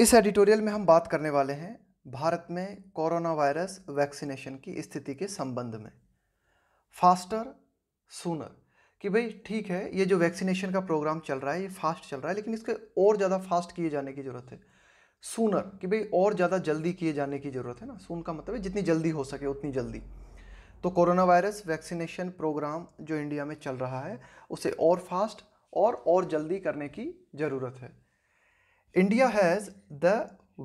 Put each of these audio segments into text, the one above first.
इस एडिटोरियल में हम बात करने वाले हैं भारत में कोरोना वायरस वैक्सीनेशन की स्थिति के संबंध में फास्टर सूनर कि भाई ठीक है ये जो वैक्सीनेशन का प्रोग्राम चल रहा है ये फास्ट चल रहा है लेकिन इसके और ज़्यादा फास्ट किए जाने की ज़रूरत है सूनर कि भाई और ज़्यादा जल्दी किए जाने की ज़रूरत है ना सून का मतलब है जितनी जल्दी हो सके उतनी जल्दी तो कोरोना वायरस वैक्सीनेशन प्रोग्राम जो इंडिया में चल रहा है उसे और फास्ट और और जल्दी करने की ज़रूरत है India has the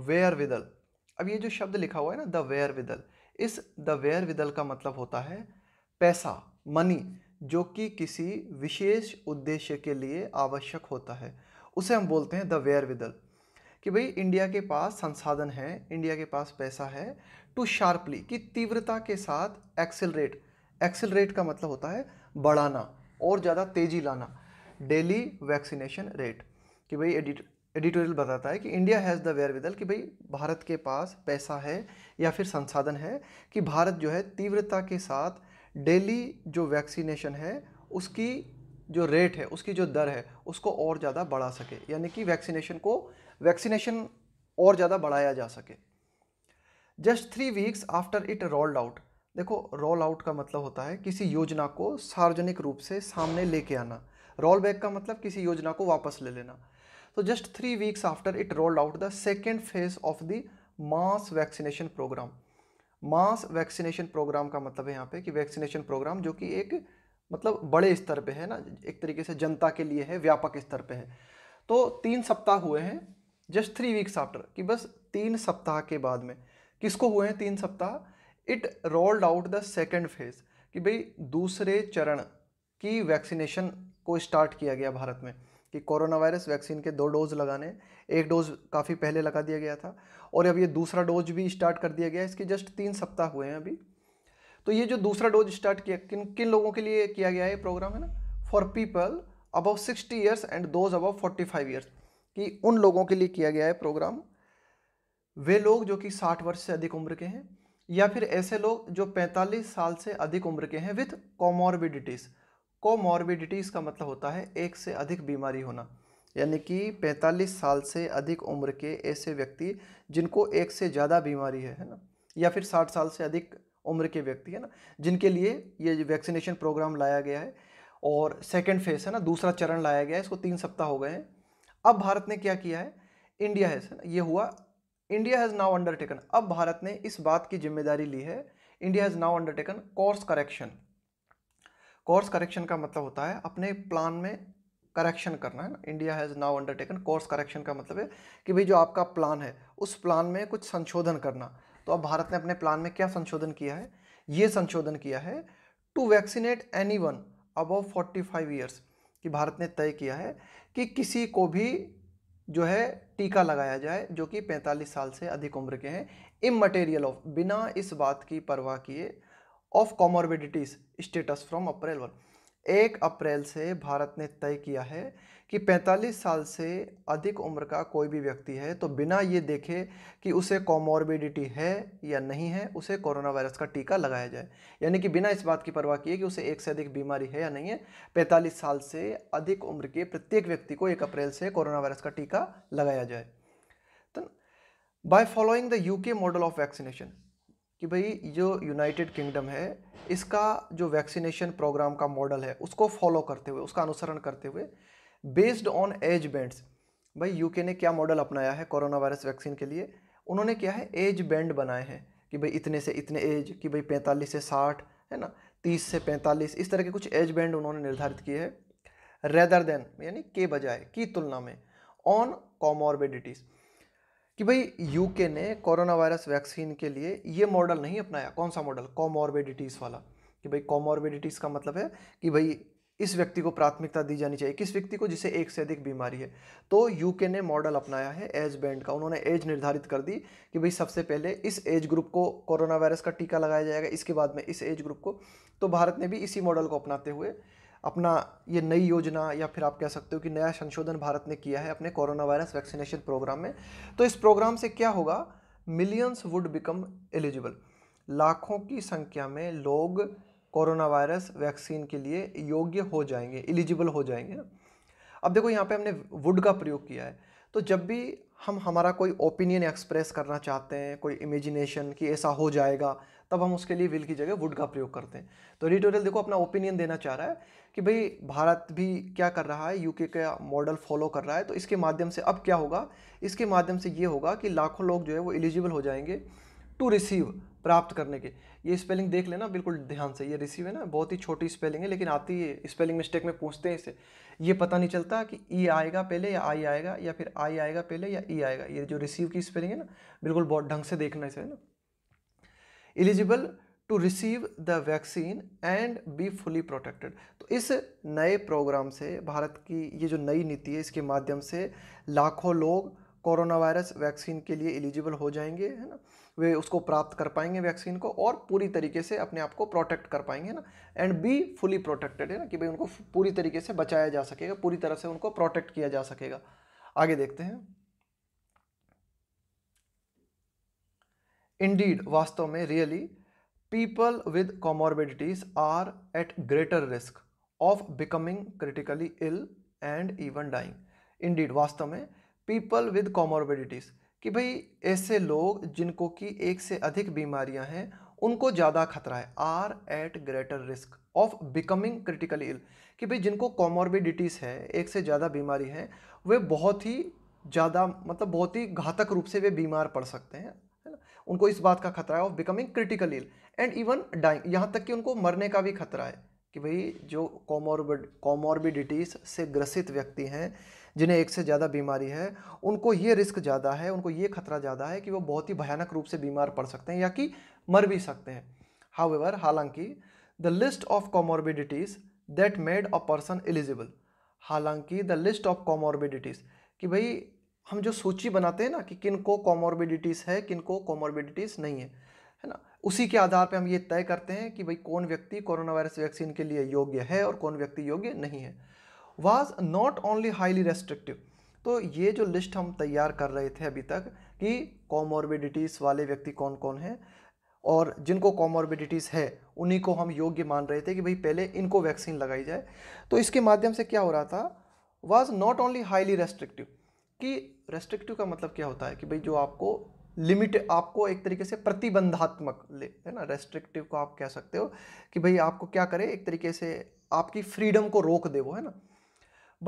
wherewithal अब ये जो शब्द लिखा हुआ है ना द वेयर विदल इस द वेयर विदल का मतलब होता है पैसा मनी जो कि किसी विशेष उद्देश्य के लिए आवश्यक होता है उसे हम बोलते हैं द वेयर विदल कि भाई इंडिया के पास संसाधन है इंडिया के पास पैसा है टू शार्पली कि तीव्रता के साथ एक्सेलरेट एक्सेलरेट का मतलब होता है बढ़ाना और ज़्यादा तेज़ी लाना डेली वैक्सीनेशन रेट कि भाई एडिटोरियल बताता है कि India has the wherewithal कि भाई भारत के पास पैसा है या फिर संसाधन है कि भारत जो है तीव्रता के साथ डेली जो वैक्सीनेशन है उसकी जो रेट है उसकी जो दर है उसको और ज़्यादा बढ़ा सके यानी कि वैक्सीनेशन को वैक्सीनेशन और ज़्यादा बढ़ाया जा सके just three weeks after it rolled out देखो रोल आउट का मतलब होता है किसी योजना को सार्वजनिक रूप से सामने लेके आना रोल बैक का मतलब किसी योजना को वापस ले लेना तो just three weeks after it rolled out the second phase of the mass vaccination programme mass vaccination programme का मतलब है यहाँ पे कि वैक्सीनेशन प्रोग्राम जो कि एक मतलब बड़े स्तर पे है ना एक तरीके से जनता के लिए है व्यापक स्तर पे है तो तीन सप्ताह हुए हैं जस्ट थ्री वीक्स आफ्टर कि बस तीन सप्ताह के बाद में किसको हुए हैं तीन सप्ताह it rolled out the second phase कि भाई दूसरे चरण की वैक्सीनेशन को स्टार्ट किया गया भारत में कि कोरोना वायरस वैक्सीन के दो डोज लगाने एक डोज काफ़ी पहले लगा दिया गया था और अब ये दूसरा डोज भी स्टार्ट कर दिया गया है इसके जस्ट तीन सप्ताह हुए हैं अभी तो ये जो दूसरा डोज स्टार्ट किया किन किन लोगों के लिए किया गया है प्रोग्राम है ना for people above sixty years and those above forty five years कि उन लोगों के लिए किया गया है प्रोग्राम वे लोग जो कि साठ वर्ष से अधिक उम्र के हैं या फिर ऐसे लोग जो पैंतालीस साल से अधिक उम्र के हैं विथ कॉमोरबिडिटीज़ कोमॉर्बिडिटीज़ का मतलब होता है एक से अधिक बीमारी होना यानी कि 45 साल से अधिक उम्र के ऐसे व्यक्ति जिनको एक से ज़्यादा बीमारी है है ना या फिर 60 साल से अधिक उम्र के व्यक्ति है ना जिनके लिए ये वैक्सीनेशन प्रोग्राम लाया गया है और सेकेंड फेज़ है ना दूसरा चरण लाया गया है इसको तीन सप्ताह हो गए हैं अब भारत ने क्या किया है इंडिया हैज़ है ना ये हुआ इंडिया हैज़ नाउ अंडरटेकन अब भारत ने इस बात की जिम्मेदारी ली है India has now undertaken course correction course correction का मतलब होता है अपने प्लान में करेक्शन करना है ना India has now undertaken course correction का मतलब है कि भाई जो आपका प्लान है उस प्लान में कुछ संशोधन करना तो अब भारत ने अपने प्लान में क्या संशोधन किया है ये संशोधन किया है to vaccinate anyone above forty five years कि भारत ने तय किया है कि किसी को भी जो है टीका लगाया जाए जो कि 45 साल से अधिक उम्र के हैं इम मटेरियल ऑफ बिना इस बात की परवाह किए of comorbidities status from April one एक अप्रैल से भारत ने तय किया है कि 45 साल से अधिक उम्र का कोई भी व्यक्ति है तो बिना ये देखे कि उसे कॉमोरबिडिटी है या नहीं है उसे कोरोना वायरस का टीका लगाया जाए यानी कि बिना इस बात की परवाह किए कि उसे एक से अधिक बीमारी है या नहीं है 45 साल से अधिक उम्र के प्रत्येक व्यक्ति को एक अप्रैल से कोरोना वायरस का टीका लगाया जाए by following the UK model of vaccination कि भाई जो यूनाइटेड किंगडम है इसका जो वैक्सीनेशन प्रोग्राम का मॉडल है उसको फॉलो करते हुए उसका अनुसरण करते हुए बेस्ड ऑन एज बैंड्स भाई यूके ने क्या मॉडल अपनाया है कोरोना वायरस वैक्सीन के लिए उन्होंने क्या है एज बैंड बनाए हैं कि भाई इतने से इतने एज कि भाई पैंतालीस से साठ है ना तीस से पैंतालीस इस तरह के कुछ एज बैंड उन्होंने निर्धारित किए हैं रेदर देन यानी के बजाय की तुलना में ऑन कॉमोरबिडिटीज़ कि भाई यूके ने कोरोना वायरस वैक्सीन के लिए ये मॉडल नहीं अपनाया कौन सा मॉडल कॉमोर्बिडिटीज वाला कि भाई कॉमोर्बिडिटीज का मतलब है कि भाई इस व्यक्ति को प्राथमिकता दी जानी चाहिए किस व्यक्ति को जिसे एक से अधिक बीमारी है तो यूके ने मॉडल अपनाया है एज बैंड का उन्होंने एज निर्धारित कर दी कि भाई सबसे पहले इस एज ग्रुप को कोरोना वायरस का टीका लगाया जाएगा इसके बाद में इस एज ग्रुप को तो भारत ने भी इसी मॉडल को अपनाते हुए अपना ये नई योजना या फिर आप कह सकते हो कि नया संशोधन भारत ने किया है अपने कोरोना वायरस वैक्सीनेशन प्रोग्राम में तो इस प्रोग्राम से क्या होगा मिलियंस वुड बिकम एलिजिबल लाखों की संख्या में लोग कोरोना वायरस वैक्सीन के लिए योग्य हो जाएंगे एलिजिबल हो जाएंगे ना अब देखो यहाँ पे हमने वुड का प्रयोग किया है तो जब भी हम हमारा कोई ओपिनियन एक्सप्रेस करना चाहते हैं कोई इमेजिनेशन कि ऐसा हो जाएगा तब हम उसके लिए विल की जगह वुड का प्रयोग करते हैं तो एडिटोरियल देखो अपना ओपिनियन देना चाह रहा है कि भाई भारत भी क्या कर रहा है यूके का मॉडल फॉलो कर रहा है तो इसके माध्यम से अब क्या होगा इसके माध्यम से ये होगा कि लाखों लोग जो है वो एलिजिबल हो जाएंगे टू रिसीव प्राप्त करने के ये स्पेलिंग देख लेना बिल्कुल ध्यान से ये रिसीव है ना बहुत ही छोटी स्पेलिंग है लेकिन आती है स्पेलिंग मिस्टेक में पूछते हैं इसे ये पता नहीं चलता कि ई e आएगा पहले या आई आएगा या फिर आई आएगा पहले या ई e आएगा ये जो रिसीव की स्पेलिंग है ना बिल्कुल बहुत ढंग से देखना इसे है ना eligible to receive the vaccine and be fully protected तो इस नए प्रोग्राम से भारत की ये जो नई नीति है इसके माध्यम से लाखों लोग कोरोना वायरस वैक्सीन के लिए एलिजिबल हो जाएंगे है ना वे उसको प्राप्त कर पाएंगे वैक्सीन को और पूरी तरीके से अपने आप को प्रोटेक्ट कर पाएंगे ना एंड बी फुली प्रोटेक्टेड है ना कि भाई उनको पूरी तरीके से बचाया जा सकेगा पूरी तरह से उनको प्रोटेक्ट किया जा सकेगा आगे देखते हैं इंडीड वास्तव में really people with comorbidities are at greater risk of becoming critically ill and even dying indeed वास्तव में पीपल विद कॉमोर्बिडिटीज़ कि भाई ऐसे लोग जिनको कि एक से अधिक बीमारियां हैं उनको ज़्यादा खतरा है are at greater risk of becoming critically ill कि भाई जिनको कॉमोर्बिडिटीज़ है एक से ज़्यादा बीमारी है वे बहुत ही ज़्यादा मतलब बहुत ही घातक रूप से वे बीमार पड़ सकते हैं उनको इस बात का खतरा है of becoming critical ill and even dying यहाँ तक कि उनको मरने का भी खतरा है कि भाई जो कॉमोरबिड कॉमोरबिडिटीज़ से ग्रसित व्यक्ति हैं जिन्हें एक से ज़्यादा बीमारी है उनको ये रिस्क ज़्यादा है उनको ये खतरा ज़्यादा है कि वो बहुत ही भयानक रूप से बीमार पड़ सकते हैं या कि मर भी सकते हैं हाउएवर हालांकि the list of comorbidities that made a person eligible हालांकि द लिस्ट ऑफ कॉमोरबिडिटीज़ कि भाई हम जो सूची बनाते हैं ना कि किन को कॉमोर्बिडिटीज़ है किन को कॉमोर्बिडिटीज़ नहीं है है ना उसी के आधार पर हम ये तय करते हैं कि भाई कौन व्यक्ति कोरोना वायरस वैक्सीन के लिए योग्य है और कौन व्यक्ति योग्य नहीं है was not only highly restrictive तो ये जो लिस्ट हम तैयार कर रहे थे अभी तक कि कॉमोर्बिडिटीज़ वाले व्यक्ति कौन कौन हैं और जिनको कॉमोर्बिडिटीज़ है उन्हीं को हम योग्य मान रहे थे कि भाई पहले इनको वैक्सीन लगाई जाए तो इसके माध्यम से क्या हो रहा था was not only highly restrictive कि रेस्ट्रिक्टिव का मतलब क्या होता है कि भाई जो आपको लिमिट आपको एक तरीके से प्रतिबंधात्मक ले है ना रेस्ट्रिक्टिव को आप कह सकते हो कि भाई आपको क्या करे एक तरीके से आपकी फ्रीडम को रोक दे वो है ना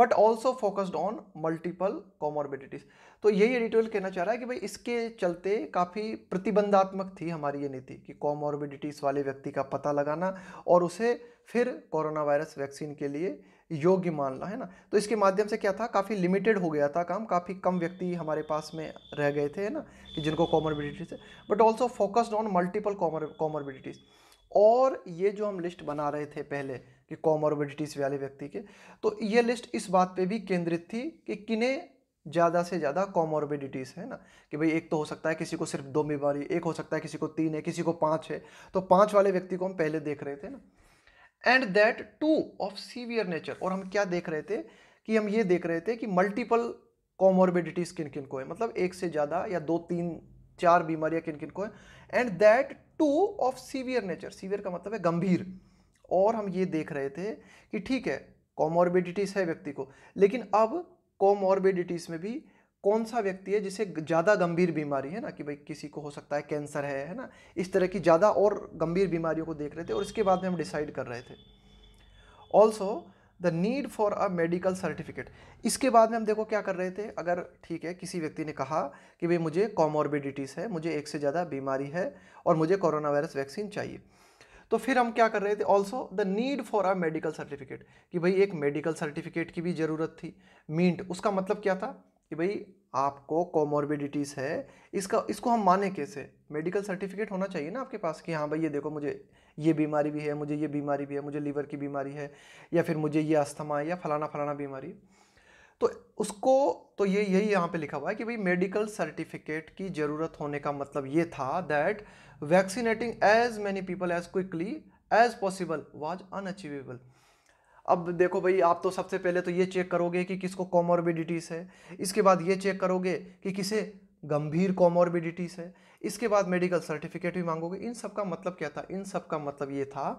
but also focused on multiple comorbidities तो यही एडिटोरियल कहना चाह रहा है कि भाई इसके चलते काफ़ी प्रतिबंधात्मक थी हमारी ये नीति कि कॉमोर्बिडिटीज़ वाले व्यक्ति का पता लगाना और उसे फिर कोरोना वायरस वैक्सीन के लिए योग्य मानना है ना तो इसके माध्यम से क्या था काफ़ी लिमिटेड हो गया था काम काफ़ी कम व्यक्ति हमारे पास में रह गए थे ना कि जिनको कॉमरबिडिटीज है but also focused on multiple comor comorbidities और ये जो हम लिस्ट बना रहे थे पहले कि कॉमरबिडिटीज़ वाले व्यक्ति के तो ये लिस्ट इस बात पर भी केंद्रित थी कि किने ज़्यादा से ज़्यादा कॉमोरबिडिटीज है ना कि भाई एक तो हो सकता है किसी को सिर्फ दो बीमारी एक हो सकता है किसी को तीन है किसी को पाँच है तो पाँच वाले व्यक्ति को हम पहले देख रहे थे ना and that too of severe nature और हम क्या देख रहे थे कि हम ये देख रहे थे कि मल्टीपल कॉमोर्बिडिटीज किन किन को है मतलब एक से ज़्यादा या दो तीन चार बीमारियां किन किन को है and that too of severe nature severe का मतलब है गंभीर और हम ये देख रहे थे कि ठीक है कॉमोर्बिडिटीज़ है व्यक्ति को लेकिन अब कॉमोर्बिडिटीज़ में भी कौन सा व्यक्ति है जिसे ज़्यादा गंभीर बीमारी है ना कि भाई किसी को हो सकता है कैंसर है है ना इस तरह की ज़्यादा और गंभीर बीमारियों को देख रहे थे और इसके बाद में हम डिसाइड कर रहे थे also the need for a medical certificate इसके बाद में हम देखो क्या कर रहे थे अगर ठीक है किसी व्यक्ति ने कहा कि भाई मुझे कॉमोर्बिडिटीज़ है मुझे एक से ज़्यादा बीमारी है और मुझे कोरोना वायरस वैक्सीन चाहिए तो फिर हम क्या कर रहे थे also the need for a medical certificate कि भाई एक मेडिकल सर्टिफिकेट की भी ज़रूरत थी मीट उसका मतलब क्या था कि भाई आपको कोमोरबिडिटीज है इसका इसको हम माने कैसे मेडिकल सर्टिफिकेट होना चाहिए ना आपके पास कि हाँ भाई ये देखो मुझे ये बीमारी भी है मुझे ये बीमारी भी है मुझे लीवर की बीमारी है या फिर मुझे ये अस्थमा है या फलाना फलाना बीमारी तो उसको तो ये यही यहाँ पे लिखा हुआ है कि भाई मेडिकल सर्टिफिकेट की ज़रूरत होने का मतलब ये था that vaccinating as many people as quickly as possible was unachievable अब देखो भाई आप तो सबसे पहले तो ये चेक करोगे कि किसको कॉमोरबिडिटीज़ है इसके बाद ये चेक करोगे कि किसे गंभीर कॉमोरबिडिटीज़ है इसके बाद मेडिकल सर्टिफिकेट भी मांगोगे इन सब का मतलब क्या था इन सब का मतलब ये था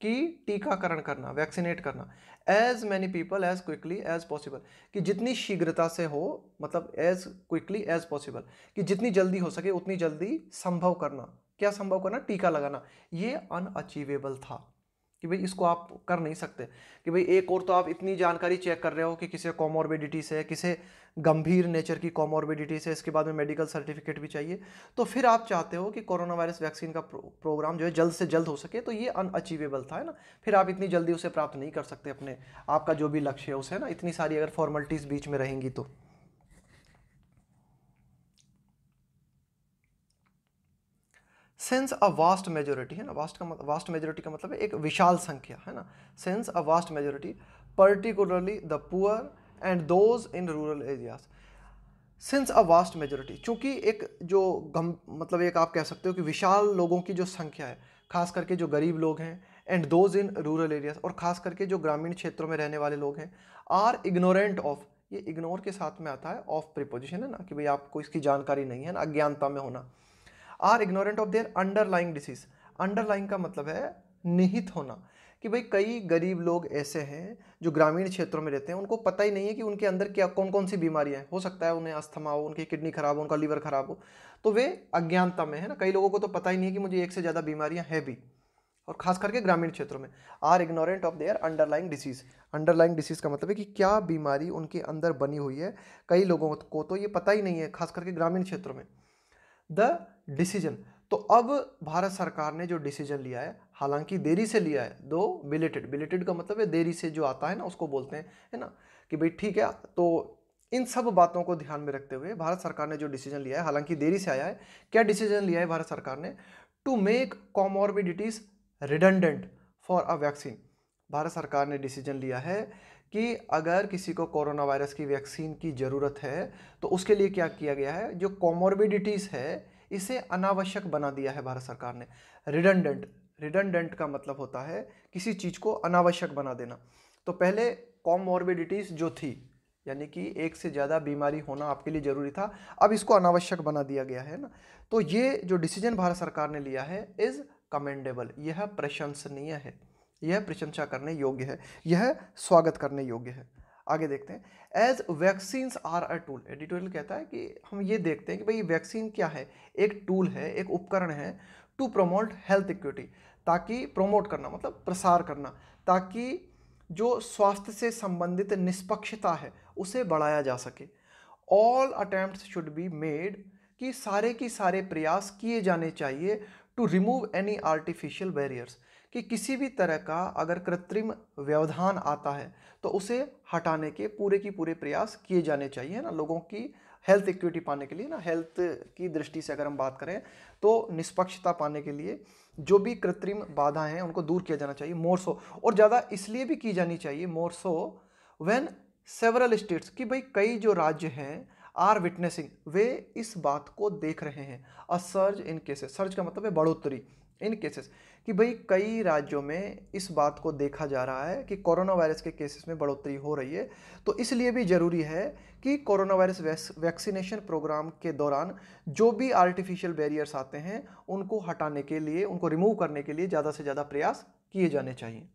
कि टीकाकरण करना वैक्सीनेट करना as many people as quickly as possible कि जितनी शीघ्रता से हो मतलब एज क्विकली एज पॉसिबल कि जितनी जल्दी हो सके उतनी जल्दी संभव करना क्या संभव करना टीका लगाना ये अनअचीवेबल था कि भाई इसको आप कर नहीं सकते कि भाई एक और तो आप इतनी जानकारी चेक कर रहे हो कि किसे कॉमोर्बिडिटीज़ है किसे गंभीर नेचर की कॉमोर्बिडिटीज़ है इसके बाद में मेडिकल सर्टिफिकेट भी चाहिए तो फिर आप चाहते हो कि कोरोना वायरस वैक्सीन का प्रो, प्रोग्राम जो है जल्द से जल्द हो सके तो ये अनअचीवेबल था है ना फिर आप इतनी जल्दी उसे प्राप्त नहीं कर सकते अपने आपका जो भी लक्ष्य है उसे है ना इतनी सारी अगर फॉर्मेलिटीज़ बीच में रहेंगी तो सेंस अ वास्ट मेजोरिटी है ना वास्ट का वास्ट मेजोरिटी का मतलब एक विशाल संख्या है ना since a vast majority particularly the poor and those in rural areas since a vast majority चूँकि एक जो गम मतलब एक आप कह सकते हो कि विशाल लोगों की जो संख्या है खास करके जो गरीब लोग हैं and those in rural areas और ख़ास करके जो ग्रामीण क्षेत्रों में रहने वाले लोग हैं आर इग्नोरेंट ऑफ ये इग्नोर के साथ में आता है ऑफ प्रिपोजिशन है ना कि भाई आपको इसकी जानकारी नहीं है ना अज्ञानता में होना are ignorant of their underlying disease underlying का मतलब है निहित होना कि भाई कई गरीब लोग ऐसे हैं जो ग्रामीण क्षेत्रों में रहते हैं उनको पता ही नहीं है कि उनके अंदर क्या कौन कौन सी बीमारियां हैं हो सकता है उन्हें अस्थमा हो उनकी किडनी खराब हो उनका लीवर खराब हो तो वे अज्ञानता में है ना कई लोगों को तो पता ही नहीं है कि मुझे एक से ज़्यादा बीमारियाँ हैं भी और खास करके ग्रामीण क्षेत्रों में are ignorant of their underlying disease underlying disease का मतलब है कि क्या बीमारी उनके अंदर बनी हुई है कई लोगों को तो ये पता ही नहीं है खास करके ग्रामीण क्षेत्रों में द डिसीजन तो अब भारत सरकार ने जो डिसीजन लिया है हालांकि देरी से लिया है दो बिलेटेड बिलेटेड का मतलब है देरी से जो आता है ना उसको बोलते हैं है ना कि भाई ठीक है तो इन सब बातों को ध्यान में रखते हुए भारत सरकार ने जो डिसीजन लिया है हालांकि देरी से आया है क्या डिसीजन लिया है भारत सरकार ने to make comorbidities redundant for a vaccine Bharat सरकार ने डिसीजन लिया है कि अगर किसी को कोरोना वायरस की वैक्सीन की ज़रूरत है तो उसके लिए क्या किया गया है जो कॉमोर्बिडिटीज़ है इसे अनावश्यक बना दिया है भारत सरकार ने रिडनडेंट रिडनडेंट का मतलब होता है किसी चीज़ को अनावश्यक बना देना तो पहले कॉमोर्बिडिटीज़ जो थी यानी कि एक से ज़्यादा बीमारी होना आपके लिए ज़रूरी था अब इसको अनावश्यक बना दिया गया है ना तो ये जो डिसीजन भारत सरकार ने लिया है इज़ कमेंडेबल यह प्रशंसनीय है यह प्रशंसा करने योग्य है यह स्वागत करने योग्य है आगे देखते हैं as vaccine are a tool editorial कहता है कि हम ये देखते हैं कि भाई वैक्सीन क्या है एक टूल है एक उपकरण है टू प्रमोट हेल्थ इक्विटी ताकि प्रमोट करना मतलब प्रसार करना ताकि जो स्वास्थ्य से संबंधित निष्पक्षता है उसे बढ़ाया जा सके all attempt should be made कि सारे की सारे प्रयास किए जाने चाहिए to remove any artificial barriers कि किसी भी तरह का अगर कृत्रिम व्यवधान आता है तो उसे हटाने के पूरे की पूरे प्रयास किए जाने चाहिए ना लोगों की हेल्थ इक्विटी पाने के लिए ना हेल्थ की दृष्टि से अगर हम बात करें तो निष्पक्षता पाने के लिए जो भी कृत्रिम बाधाएं हैं उनको दूर किया जाना चाहिए मोर सो और ज़्यादा इसलिए भी की जानी चाहिए मोर सो सेवरल स्टेट्स कि भाई कई जो राज्य हैं आर विटनेसिंग वे इस बात को देख रहे हैं a surge in cases surge का मतलब है बढ़ोतरी इन केसेस कि भाई कई राज्यों में इस बात को देखा जा रहा है कि कोरोना वायरस के केसेस में बढ़ोतरी हो रही है तो इसलिए भी ज़रूरी है कि कोरोना वायरस वैक्सीनेशन प्रोग्राम के दौरान जो भी आर्टिफिशियल बैरियर्स आते हैं उनको हटाने के लिए उनको रिमूव करने के लिए ज़्यादा से ज़्यादा प्रयास किए जाने चाहिए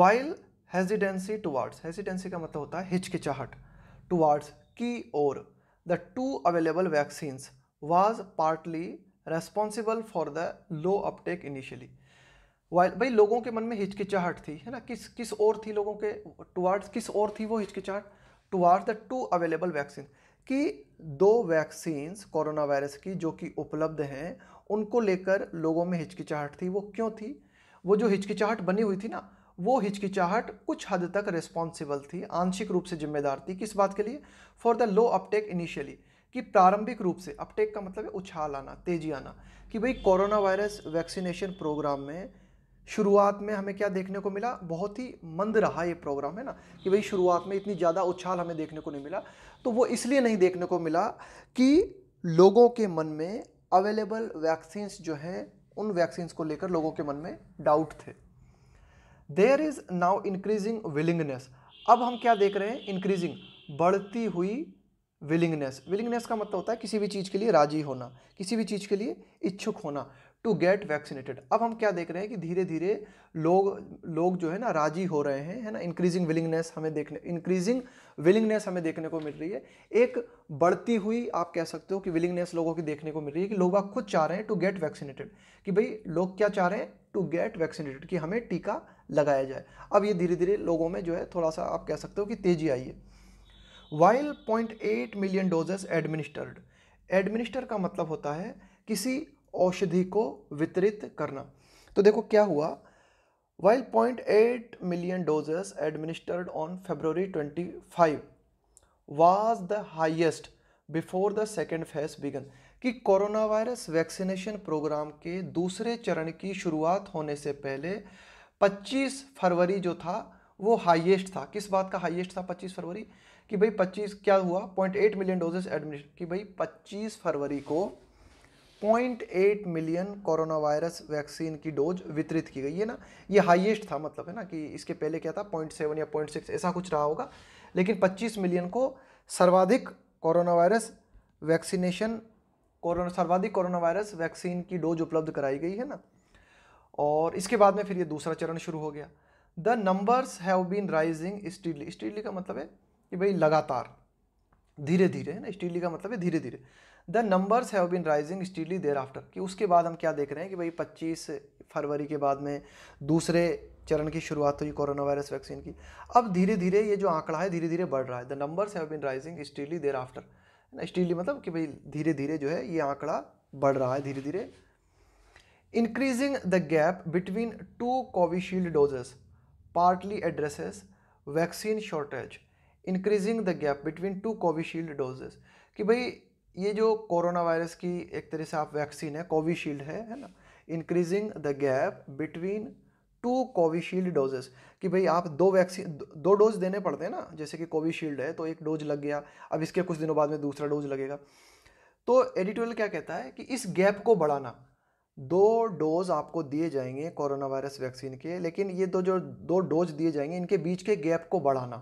वाइल हेजिडेंसी टुवार्ड्स हेजिडेंसी का मतलब होता है हिचकिचाहट टुवार्ड्स की ओर the two available vaccines was partly responsible for the low uptake initially. While भाई लोगों के मन में हिचकिचाहट थी है ना किस किस ओर थी लोगों के टुवार्ड्स किस ओर थी वो हिचकिचाहट towards the two available vaccine कि दो वैक्सीन्स कोरोना वायरस की जो कि उपलब्ध हैं उनको लेकर लोगों में हिचकिचाहट थी वो क्यों थी वो जो हिचकिचाहट बनी हुई थी ना वो हिचकिचाहट कुछ हद तक रिस्पॉन्सिबल थी आंशिक रूप से जिम्मेदार थी किस बात के लिए for the low uptake initially कि प्रारंभिक रूप से अपटेक का मतलब है उछाल आना तेजी आना कि भाई कोरोना वायरस वैक्सीनेशन प्रोग्राम में शुरुआत में हमें क्या देखने को मिला बहुत ही मंद रहा ये प्रोग्राम है ना कि भाई शुरुआत में इतनी ज़्यादा उछाल हमें देखने को नहीं मिला तो वो इसलिए नहीं देखने को मिला कि लोगों के मन में अवेलेबल वैक्सीन्स जो हैं उन वैक्सीन्स को लेकर लोगों के मन में डाउट थे there is now increasing willingness अब हम क्या देख रहे हैं इंक्रीजिंग बढ़ती हुई विलिंगनेस विलिंगनेस का मतलब होता है किसी भी चीज़ के लिए राजी होना किसी भी चीज़ के लिए इच्छुक होना टू गेट वैक्सीनेटेड अब हम क्या देख रहे हैं कि धीरे धीरे लोग लोग जो है ना राजी हो रहे हैं है ना इंक्रीजिंग विलिंगनेस हमें देखने इंक्रीजिंग विलिंगनेस हमें देखने को मिल रही है एक बढ़ती हुई आप कह सकते हो कि विलिंगनेस लोगों की देखने को मिल रही है कि लोग आप खुद चाह रहे हैं टू गेट वैक्सीनेटेड कि भाई लोग क्या चाह रहे हैं टू गेट वैक्सीनेटेड कि हमें टीका लगाया जाए अब ये धीरे धीरे लोगों में जो है थोड़ा सा आप कह सकते हो कि तेज़ी आई है while point eight million doses administered administer का मतलब होता है किसी औषधि को वितरित करना तो देखो क्या हुआ while point eight million doses administered on February twenty five was the highest before the second phase began कि कोरोना वायरस वैक्सीनेशन प्रोग्राम के दूसरे चरण की शुरुआत होने से पहले 25 फरवरी जो था वो हाईएस्ट था किस बात का हाईएस्ट था 25 फरवरी कि भाई 25 क्या हुआ 0.8 मिलियन डोजेस एडमिनिस्ट कि भाई 25 फरवरी को 0.8 मिलियन कोरोना वायरस वैक्सीन की डोज वितरित की गई है ना ये हाईएस्ट था मतलब है ना कि इसके पहले क्या था 0.7 या 0.6 ऐसा कुछ रहा होगा लेकिन 25 मिलियन को सर्वाधिक कोरोना वायरस वैक्सीनेशन कोरोना सर्वाधिक कोरोना वायरस वैक्सीन की डोज उपलब्ध कराई गई है ना और इसके बाद में फिर ये दूसरा चरण शुरू हो गया the numbers have been rising steadily steadily का मतलब है कि भाई लगातार धीरे धीरे है ना स्टीडली का मतलब है धीरे धीरे the numbers have been rising steadily thereafter कि उसके बाद हम क्या देख रहे हैं कि भाई 25 फरवरी के बाद में दूसरे चरण की शुरुआत हुई कोरोना वायरस वैक्सीन की अब धीरे धीरे ये जो आंकड़ा है धीरे धीरे बढ़ रहा है the numbers have been rising steadily thereafter है ना स्टीडली मतलब कि भाई धीरे धीरे जो है ये आंकड़ा बढ़ रहा है धीरे धीरे Increasing the gap between two Covishield doses partly addresses vaccine shortage. Increasing the gap between two Covishield doses. कि भाई ये जो कोरोना वायरस की एक तरह से आप वैक्सीन है कोविशील्ड है है ना increasing the gap between two Covishield doses कि भाई आप दो वैक्सीन दो डोज देने पड़ते हैं ना जैसे कि कोविशील्ड है तो एक डोज लग गया अब इसके कुछ दिनों बाद में दूसरा डोज लगेगा तो एडिटोरियल e क्या कहता है कि इस गैप को बढ़ाना दो डोज आपको दिए जाएंगे कोरोना वायरस वैक्सीन के लेकिन ये दो जो दो डोज दिए जाएंगे इनके बीच के गैप को बढ़ाना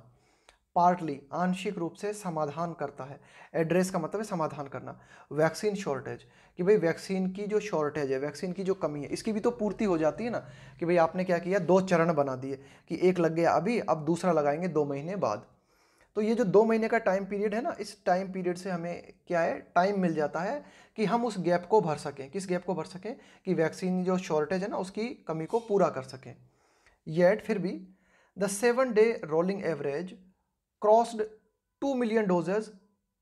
पार्टली आंशिक रूप से समाधान करता है एड्रेस का मतलब है समाधान करना वैक्सीन शॉर्टेज कि भाई वैक्सीन की जो शॉर्टेज है वैक्सीन की जो कमी है इसकी भी तो पूर्ति हो जाती है ना कि भाई आपने क्या किया दो चरण बना दिए कि एक लग गया अभी अब दूसरा लगाएंगे दो महीने बाद तो ये जो दो महीने का टाइम पीरियड है ना इस टाइम पीरियड से हमें क्या है टाइम मिल जाता है कि हम उस गैप को भर सकें किस गैप को भर सकें कि वैक्सीन जो शॉर्टेज है ना उसकी कमी को पूरा कर सकें येट फिर भी the seven day rolling average crossed two million doses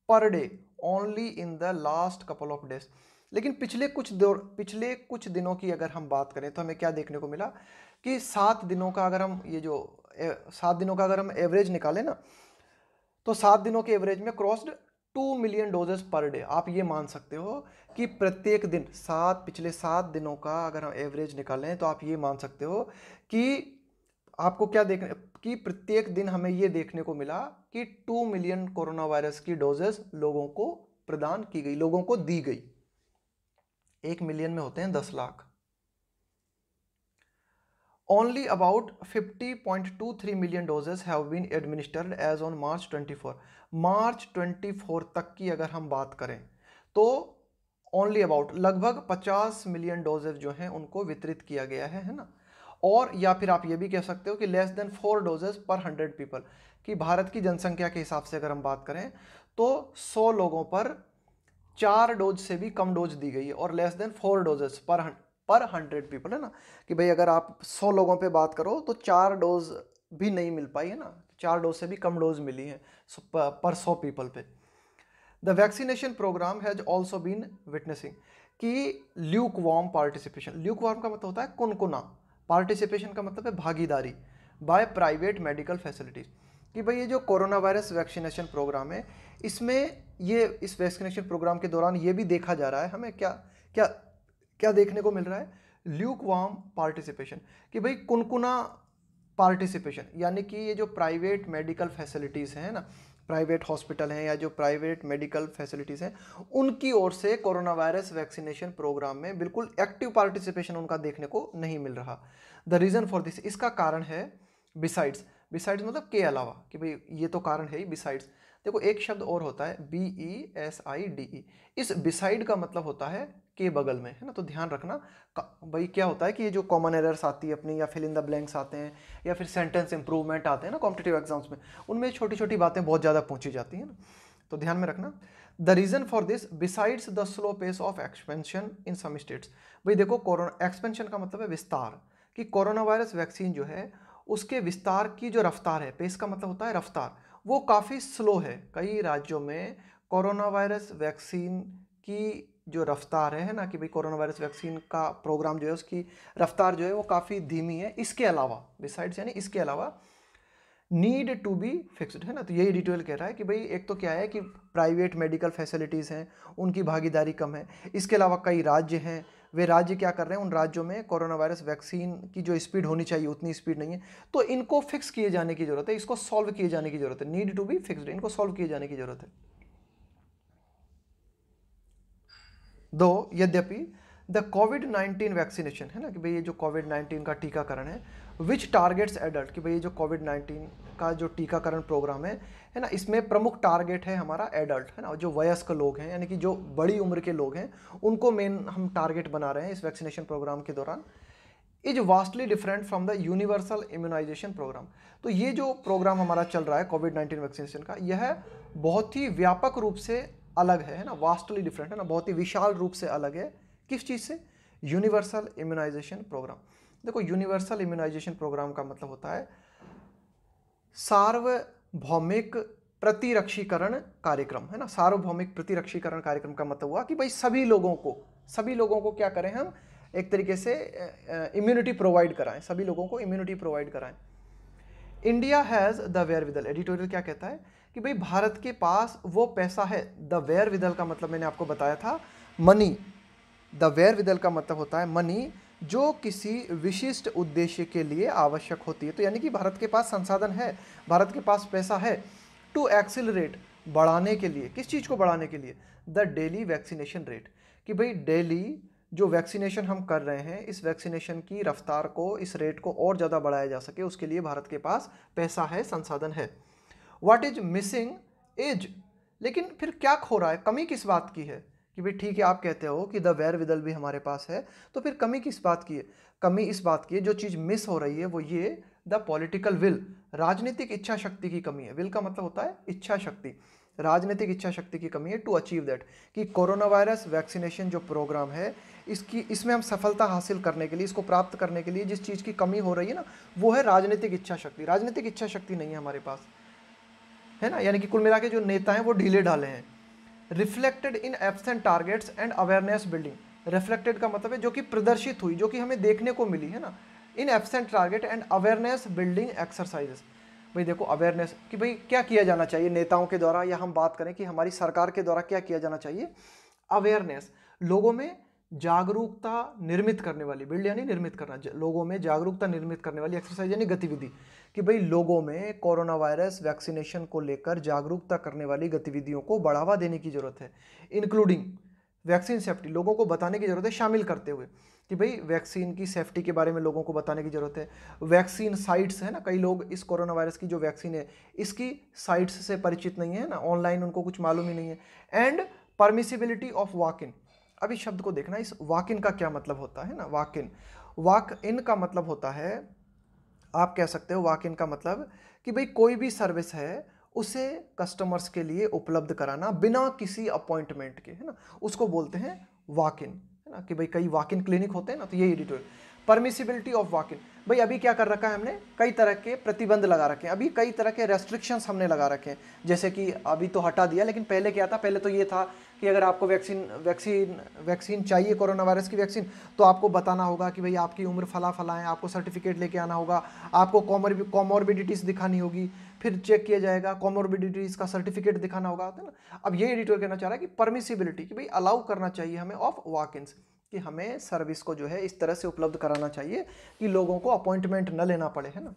per day only in the last couple of days लेकिन पिछले कुछ दौर पिछले कुछ दिनों की अगर हम बात करें तो हमें क्या देखने को मिला कि सात दिनों का अगर हम ये जो सात दिनों का अगर हम एवरेज निकालें ना तो सात दिनों के एवरेज में crossed two million doses per day आप ये मान सकते हो कि प्रत्येक दिन सात पिछले सात दिनों का अगर हम एवरेज निकालें तो आप ये मान सकते हो कि आपको क्या देखने कि प्रत्येक दिन हमें ये देखने को मिला कि टू मिलियन कोरोना वायरस की डोजेस लोगों को प्रदान की गई लोगों को दी गई एक मिलियन में होते हैं दस lakh only about 50.23 million doses have been administered as on March 24 मार्च 24 तक की अगर हम बात करें तो ओनली अबाउट लगभग 50 मिलियन डोजेज जो हैं उनको वितरित किया गया है है ना और या फिर आप ये भी कह सकते हो कि less than four doses per hundred people कि भारत की जनसंख्या के हिसाब से अगर हम बात करें तो 100 लोगों पर चार डोज से भी कम डोज दी गई है और लेस देन फोर डोजेस पर पर हंड्रेड पीपल है ना कि भाई अगर आप सौ लोगों पे बात करो तो चार डोज भी नहीं मिल पाई है ना चार डोज से भी कम डोज मिली है पर सौ पीपल पे the vaccination programme has also been witnessing कि lukewarm participation lukewarm का मतलब होता है कुनकुना पार्टिसिपेशन का मतलब है भागीदारी बाय प्राइवेट मेडिकल फैसिलिटीज कि भाई ये जो कोरोना वायरस वैक्सीनेशन प्रोग्राम है इसमें ये इस वैक्सीनेशन प्रोग्राम के दौरान ये भी देखा जा रहा है हमें क्या क्या क्या देखने को मिल रहा है ल्यूक वार्म पार्टिसिपेशन कि भाई कुनकुना पार्टिसिपेशन यानी कि ये जो प्राइवेट मेडिकल फैसिलिटीज़ हैं ना प्राइवेट हॉस्पिटल हैं या जो प्राइवेट मेडिकल फैसिलिटीज़ हैं उनकी ओर से कोरोना वायरस वैक्सीनेशन प्रोग्राम में बिल्कुल एक्टिव पार्टिसिपेशन उनका देखने को नहीं मिल रहा द रीज़न फॉर दिस इसका कारण है बिसाइड्स बिसाइड्स मतलब के अलावा कि भाई ये तो कारण है ही बिसाइड्स देखो एक शब्द और होता है B E S I D E इस बिसाइड का मतलब होता है के बगल में है ना तो ध्यान रखना भाई क्या होता है कि ये जो कॉमन एरर्स आती है अपनी या फिल इन द ब्लैंक्स आते हैं या फिर सेंटेंस इंप्रूवमेंट आते हैं ना कॉम्पिटेटिव एग्जाम्स में उनमें छोटी छोटी बातें बहुत ज़्यादा पूछी जाती हैं ना तो ध्यान में रखना the reason for this besides the slow pace of expansion in some states भाई देखो कोरोना एक्सपेंशन का मतलब है विस्तार कि कोरोना वायरस वैक्सीन जो है उसके विस्तार की जो रफ्तार है पेस का मतलब होता है रफ्तार वो काफ़ी स्लो है कई राज्यों में कोरोना वायरस वैक्सीन की जो रफ्तार है ना कि भाई कोरोना वायरस वैक्सीन का प्रोग्राम जो है उसकी रफ्तार जो है वो काफ़ी धीमी है इसके अलावा बिसाइड्स यानी इसके अलावा नीड टू बी फिक्स्ड है ना तो यही डिटेल कह रहा है कि भाई एक तो क्या है कि प्राइवेट मेडिकल फैसिलिटीज़ हैं उनकी भागीदारी कम है इसके अलावा कई राज्य हैं वे राज्य क्या कर रहे हैं उन राज्यों में कोरोना वायरस वैक्सीन की जो स्पीड होनी चाहिए उतनी स्पीड नहीं है तो इनको फिक्स किए जाने की ज़रूरत है इसको सॉल्व किए जाने की ज़रूरत है नीड टू बी फिक्सड इनको सॉल्व किए जाने की ज़रूरत है दो यद्यपि द कोविड नाइन्टीन वैक्सीनेशन है ना कि भाई ये जो कोविड नाइन्टीन का टीकाकरण है विच टारगेट्स एडल्ट कि भाई ये जो कोविड नाइन्टीन का जो टीकाकरण प्रोग्राम है है ना इसमें प्रमुख टारगेट है हमारा एडल्ट है ना जो वयस्क लोग हैं यानी कि जो बड़ी उम्र के लोग हैं उनको मेन हम टारगेट बना रहे हैं इस वैक्सीनेशन प्रोग्राम के दौरान is vastly different from the universal immunisation programme तो ये जो प्रोग्राम हमारा चल रहा है कोविड नाइन्टीन वैक्सीनेशन का यह बहुत ही व्यापक रूप से अलग है ना वास्टली डिफरेंट है ना बहुत ही विशाल रूप से अलग है किस चीज़ से यूनिवर्सल इम्यूनाइजेशन प्रोग्राम देखो यूनिवर्सल इम्यूनाइजेशन प्रोग्राम का मतलब होता है सार्वभौमिक प्रतिरक्षीकरण कार्यक्रम है ना सार्वभौमिक प्रतिरक्षीकरण कार्यक्रम का मतलब हुआ कि भाई सभी लोगों को सभी लोगों को क्या करें हम एक तरीके से इम्यूनिटी प्रोवाइड कराएं सभी लोगों को इम्यूनिटी प्रोवाइड कराएं India has the wherewithal editorial क्या कहता है कि भाई भारत के पास वो पैसा है द वेयर विदल का मतलब मैंने आपको बताया था मनी द वेयर विदल का मतलब होता है मनी जो किसी विशिष्ट उद्देश्य के लिए आवश्यक होती है तो यानी कि भारत के पास संसाधन है भारत के पास पैसा है टू एक्सिलरेट बढ़ाने के लिए किस चीज़ को बढ़ाने के लिए द डेली वैक्सीनेशन रेट कि भाई डेली जो वैक्सीनेशन हम कर रहे हैं इस वैक्सीनेशन की रफ्तार को इस रेट को और ज़्यादा बढ़ाया जा सके उसके लिए भारत के पास पैसा है संसाधन है वाट इज मिसिंग एज लेकिन फिर क्या खो रहा है कमी किस बात की है कि भाई ठीक है आप कहते हो कि द वैर विदल भी हमारे पास है तो फिर कमी किस बात की है कमी इस बात की है जो चीज़ मिस हो रही है वो ये द पॉलिटिकल विल राजनीतिक इच्छा शक्ति की कमी है विल का मतलब होता है इच्छा शक्ति राजनीतिक इच्छा शक्ति की कमी है टू अचीव दैट कि कोरोना वायरस वैक्सीनेशन जो प्रोग्राम है इसकी इसमें हम सफलता हासिल करने के लिए इसको प्राप्त करने के लिए जिस चीज़ की कमी हो रही है ना वो है राजनीतिक इच्छा शक्ति राजनीतिक इच्छा शक्ति नहीं है हमारे पास है ना यानी कि कुल मिला के जो नेता हैं वो ढीले ढाले हैं reflected in absent targets and awareness building reflected का मतलब है जो कि प्रदर्शित हुई जो कि हमें देखने को मिली है ना in absent target and awareness building exercises भाई देखो अवेयरनेस कि भाई क्या किया जाना चाहिए नेताओं के द्वारा या हम बात करें कि हमारी सरकार के द्वारा क्या किया जाना चाहिए अवेयरनेस लोगों में जागरूकता निर्मित करने वाली बिल्ड यानी निर्मित करना लोगों में जागरूकता निर्मित करने वाली एक्सरसाइज यानी गतिविधि कि भाई लोगों में कोरोना वायरस वैक्सीनेशन को लेकर जागरूकता करने वाली गतिविधियों को बढ़ावा देने की ज़रूरत है इंक्लूडिंग वैक्सीन सेफ्टी लोगों को बताने की ज़रूरत है शामिल करते हुए कि भाई वैक्सीन की सेफ्टी के बारे में लोगों को बताने की ज़रूरत है वैक्सीन साइट्स है ना कई लोग इस कोरोना वायरस की जो वैक्सीन है इसकी साइट्स से परिचित नहीं है ना ऑनलाइन उनको कुछ मालूम ही नहीं है and permissibility of walk in अब इस शब्द को देखना इस वॉक इन का क्या मतलब होता है ना वॉक इन वॉक इन का मतलब होता है आप कह सकते हो वाक इन का मतलब कि भाई कोई भी सर्विस है उसे कस्टमर्स के लिए उपलब्ध कराना बिना किसी अपॉइंटमेंट के है ना उसको बोलते हैं वाक इन है ना कि भाई कई वाक इन क्लिनिक होते हैं ना तो ये एडिटोरियल परमिसिबिलिटी ऑफ वाक इन भाई अभी क्या कर रखा है हमने कई तरह के प्रतिबंध लगा रखे हैं अभी कई तरह के रेस्ट्रिक्शंस हमने लगा रखे हैं जैसे कि अभी तो हटा दिया लेकिन पहले क्या था पहले तो ये था कि अगर आपको वैक्सीन वैक्सीन वैक्सीन चाहिए कोरोना वायरस की वैक्सीन तो आपको बताना होगा कि भाई आपकी उम्र फला फला है आपको सर्टिफिकेट लेके आना होगा आपको कॉमर दिखानी होगी फिर चेक किया जाएगा कॉमोरबिडिटीज का सर्टिफिकेट दिखाना होगा है ना अब ये एडिटोर कहना चाह रहा है कि परमिसिबिलिटी कि भाई अलाउ करना चाहिए हमें ऑफ वॉक इन्स कि हमें सर्विस को जो है इस तरह से उपलब्ध कराना चाहिए कि लोगों को अपॉइंटमेंट न लेना पड़े है ना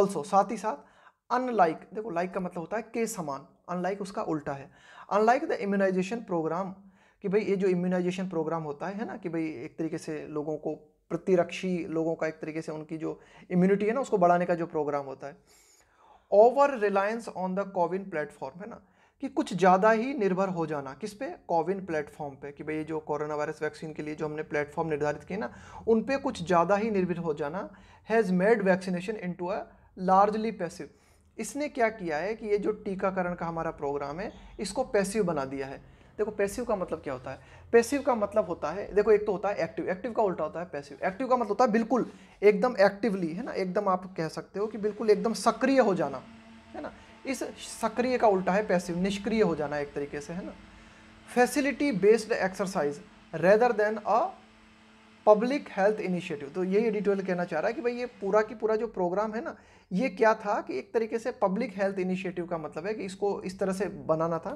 ऑल्सो साथ ही साथ अनलाइक देखो लाइक का मतलब होता है के समान अनलाइक उसका उल्टा है अनलाइक द इम्यूनाइजेशन प्रोग्राम कि भाई ये जो इम्यूनाइजेशन प्रोग्राम होता है ना कि भाई एक तरीके से लोगों को प्रतिरक्षी लोगों का एक तरीके से उनकी जो इम्यूनिटी है ना उसको बढ़ाने का जो प्रोग्राम होता है over reliance on the CoWIN platform है ना कि कुछ ज़्यादा ही निर्भर हो जाना किस पे कोविन प्लेटफॉर्म पे कि भाई ये जो कोरोना वायरस वैक्सीन के लिए जो हमने प्लेटफॉर्म निर्धारित किए ना उन पर कुछ ज़्यादा ही निर्भर हो जाना has made vaccination to a largely passive इसने क्या किया है कि ये जो टीकाकरण का हमारा प्रोग्राम है इसको पैसिव बना दिया है देखो पैसिव का मतलब क्या होता है पैसिव का मतलब होता है देखो एक तो होता है एक्टिव एक्टिव का उल्टा होता है पैसिव एक्टिव का मतलब होता है बिल्कुल एकदम एक्टिवली है ना एकदम आप कह सकते हो कि बिल्कुल एकदम सक्रिय हो जाना है ना इस सक्रिय का उल्टा है पैसिव निष्क्रिय हो जाना एक तरीके से है ना facility based exercise rather than a public health initiative तो यही एडिटोरियल कहना चाह रहा है कि भाई ये पूरा की पूरा जो प्रोग्राम है ना ये क्या था कि एक तरीके से पब्लिक हेल्थ इनिशिएटिव का मतलब है कि इसको इस तरह से बनाना था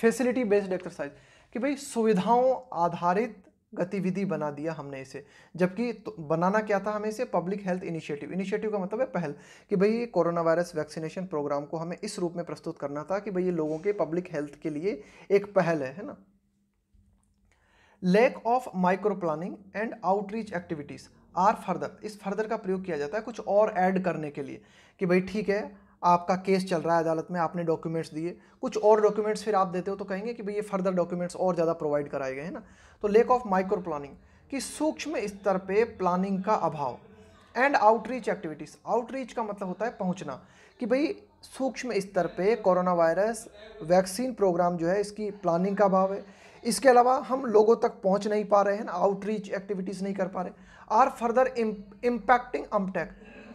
फैसिलिटी बेस्ड एक्सरसाइज कि भाई सुविधाओं आधारित गतिविधि बना दिया हमने इसे जबकि तो बनाना क्या था हमें इसे पब्लिक हेल्थ इनिशिएटिव इनिशिएटिव का मतलब है पहल कि भाई ये कोरोना वायरस वैक्सीनेशन प्रोग्राम को हमें इस रूप में प्रस्तुत करना था कि भाई ये लोगों के पब्लिक हेल्थ के लिए एक पहल है है ना lack of micro planning and outreach activities are further इस फर्दर का प्रयोग किया जाता है कुछ और ऐड करने के लिए कि भाई ठीक है आपका केस चल रहा है अदालत में आपने डॉक्यूमेंट्स दिए कुछ और डॉक्यूमेंट्स फिर आप देते हो तो कहेंगे कि भाई ये फर्दर डॉक्यूमेंट्स और ज़्यादा प्रोवाइड कराए गए हैं ना तो लेक ऑफ माइक्रो प्लानिंग कि सूक्ष्म स्तर पे प्लानिंग का अभाव एंड आउटरीच एक्टिविटीज़ आउटरीच का मतलब होता है पहुंचना कि भाई सूक्ष्म स्तर पे कोरोना वायरस वैक्सीन प्रोग्राम जो है इसकी प्लानिंग का अभाव है इसके अलावा हम लोगों तक पहुंच नहीं पा रहे हैं आउटरीच एक्टिविटीज़ नहीं कर पा रहे are further impacting uptake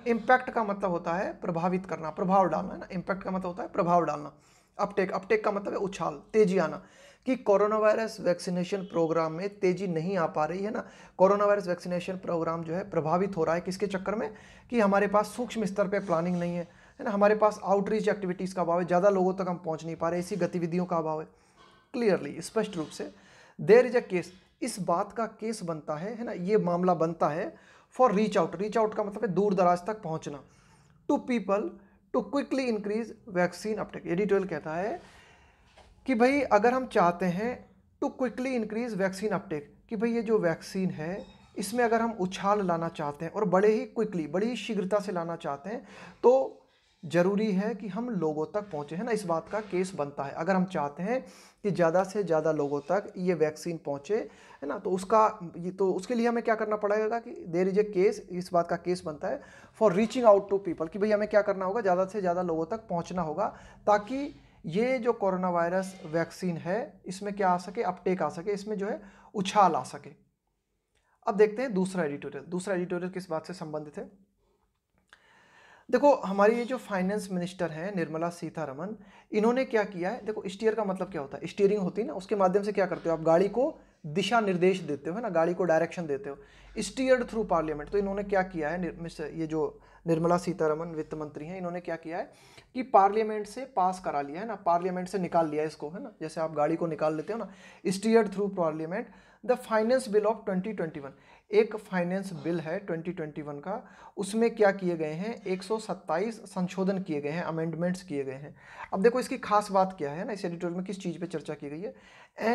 impact का मतलब होता है प्रभावित करना प्रभाव डालना है ना इम्पैक्ट का मतलब होता है प्रभाव डालना अपटेक अपटेक का मतलब है उछाल तेजी आना कि कोरोना वायरस वैक्सीनेशन प्रोग्राम में तेजी नहीं आ पा रही है ना कोरोना वायरस वैक्सीनेशन प्रोग्राम जो है प्रभावित हो रहा है किसके चक्कर में कि हमारे पास सूक्ष्म स्तर पर प्लानिंग नहीं है है ना हमारे पास आउटरीच एक्टिविटीज़ का अभाव है ज़्यादा लोगों तक हम पहुँच नहीं पा रहे ऐसी गतिविधियों का अभाव है क्लियरली स्पष्ट रूप से देर इज अ केस इस बात का केस बनता है है ना ये मामला बनता है for reach out reach out का मतलब है दूर दराज तक पहुंचना to people to quickly increase vaccine uptake editorial कहता है कि भाई अगर हम चाहते हैं to quickly increase vaccine uptake कि भाई ये जो वैक्सीन है इसमें अगर हम उछाल लाना चाहते हैं और बड़े ही क्विकली बड़ी ही शीघ्रता से लाना चाहते हैं तो ज़रूरी है कि हम लोगों तक पहुंचे है ना इस बात का केस बनता है अगर हम चाहते हैं कि ज़्यादा से ज़्यादा लोगों तक ये वैक्सीन पहुँचे है ना तो उसका ये तो उसके लिए हमें क्या करना पड़ेगा कि देर इज ए केस इस बात का केस बनता है for reaching out to people कि भाई हमें क्या करना होगा ज़्यादा से ज़्यादा लोगों तक पहुँचना होगा ताकि ये जो कोरोना वायरस वैक्सीन है इसमें क्या आ सके अपटेक आ सके इसमें जो है उछाल आ सके अब देखते हैं दूसरा एडिटोरियल दूसरा एडिटोरियल किस बात से संबंधित है देखो हमारी ये जो फाइनेंस मिनिस्टर हैं निर्मला सीतारमन इन्होंने क्या किया है देखो स्टीयर का मतलब क्या होता है स्टीयरिंग होती है ना उसके माध्यम से क्या करते हो आप गाड़ी को दिशा निर्देश देते हो है ना गाड़ी को डायरेक्शन देते हो स्टीयर्ड थ्रू पार्लियामेंट तो इन्होंने क्या किया है ये जो निर्मला सीतारमन वित्त मंत्री हैं इन्होंने क्या किया है कि पार्लियामेंट से पास करा लिया है ना पार्लियामेंट से निकाल लिया इसको है ना जैसे आप गाड़ी को निकाल लेते हो ना steered through parliament the finance bill of 2021 एक फाइनेंस बिल है 2021 का उसमें क्या किए गए हैं 127 संशोधन किए गए हैं अमेंडमेंट्स किए गए हैं अब देखो इसकी खास बात क्या है ना इस एडिटोरियल में किस चीज़ पे चर्चा की गई है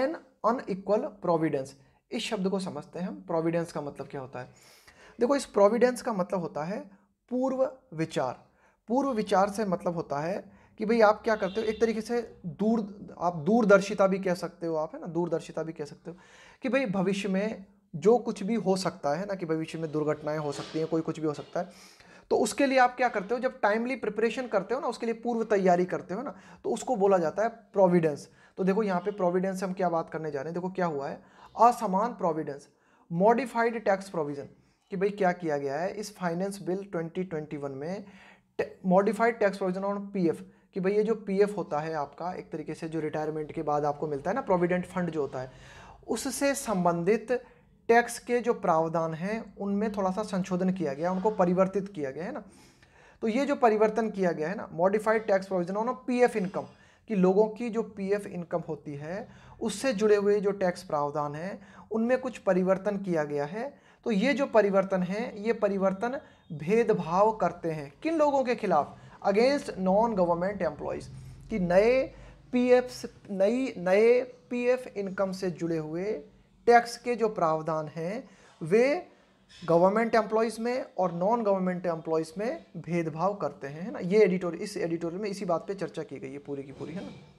एन अनइक्वल प्रोविडेंस इस शब्द को समझते हैं हम प्रोविडेंस का मतलब क्या होता है देखो इस प्रोविडेंस का मतलब होता है पूर्व विचार पूर्व विचार से मतलब होता है कि भाई आप क्या करते हो एक तरीके से दूर आप दूरदर्शिता भी कह सकते हो आप है ना दूरदर्शिता भी कह सकते हो कि भाई भविष्य में जो कुछ भी हो सकता है ना कि भविष्य में दुर्घटनाएं हो सकती हैं कोई कुछ भी हो सकता है तो उसके लिए आप क्या करते हो जब टाइमली प्रिपरेशन करते हो ना उसके लिए पूर्व तैयारी करते हो ना तो उसको बोला जाता है प्रोविडेंस तो देखो यहाँ पे प्रोविडेंस से हम क्या बात करने जा रहे हैं देखो क्या हुआ है असमान प्रोविडेंस मॉडिफाइड टैक्स प्रोविज़न कि भाई क्या किया गया है इस फाइनेंस बिल 2021 में modified tax provision on PF कि भाई ये जो पीएफ होता है आपका एक तरीके से जो रिटायरमेंट के बाद आपको मिलता है ना प्रोविडेंट फंड जो होता है उससे संबंधित टैक्स के जो प्रावधान हैं उनमें थोड़ा सा संशोधन किया गया उनको परिवर्तित किया गया है ना तो ये जो परिवर्तन किया गया है ना modified tax provision on of income कि लोगों की जो पी एफ इनकम होती है उससे जुड़े हुए जो टैक्स प्रावधान हैं उनमें कुछ परिवर्तन किया गया है तो ये जो परिवर्तन है ये परिवर्तन भेदभाव करते हैं किन लोगों के खिलाफ अगेंस्ट नॉन गवर्नमेंट एम्प्लॉयज़ कि नए पी एफ नई नए पी एफ इनकम से जुड़े हुए टैक्स के जो प्रावधान हैं वे गवर्नमेंट एम्प्लॉयज़ में और नॉन गवर्नमेंट एम्प्लॉयज़ में भेदभाव करते हैं है ना ये एडिटोरियल इस एडिटोरियल में इसी बात पे चर्चा की गई है पूरी की पूरी है ना